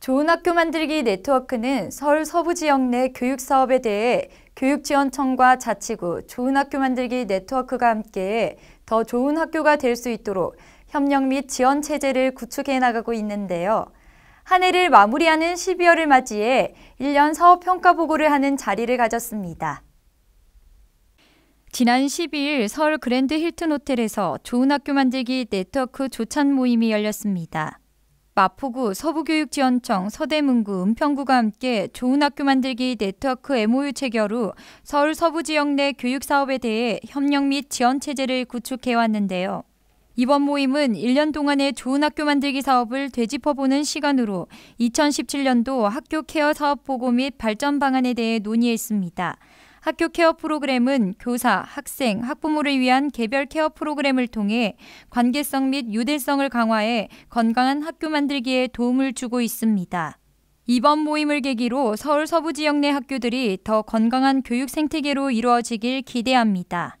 좋은 학교 만들기 네트워크는 서울 서부 지역 내 교육 사업에 대해 교육지원청과 자치구 좋은 학교 만들기 네트워크가 함께 더 좋은 학교가 될 수 있도록 협력 및 지원 체제를 구축해 나가고 있는데요. 한 해를 마무리하는 12월을 맞이해 1년 사업 평가 보고를 하는 자리를 가졌습니다. 지난 12일 서울 그랜드 힐튼 호텔에서 좋은 학교 만들기 네트워크 조찬 모임이 열렸습니다. 마포구 서부교육지원청 서대문구 은평구가 함께 좋은 학교 만들기 네트워크 MOU 체결 후 서울 서부 지역 내 교육 사업에 대해 협력 및 지원 체제를 구축해 왔는데요. 이번 모임은 1년 동안의 좋은 학교 만들기 사업을 되짚어보는 시간으로 2017년도 학교 케어 사업 보고 및 발전 방안에 대해 논의했습니다. 학교 케어 프로그램은 교사, 학생, 학부모를 위한 개별 케어 프로그램을 통해 관계성 및 유대성을 강화해 건강한 학교 만들기에 도움을 주고 있습니다. 이번 모임을 계기로 서울 서부 지역 내 학교들이 더 건강한 교육 생태계로 이루어지길 기대합니다.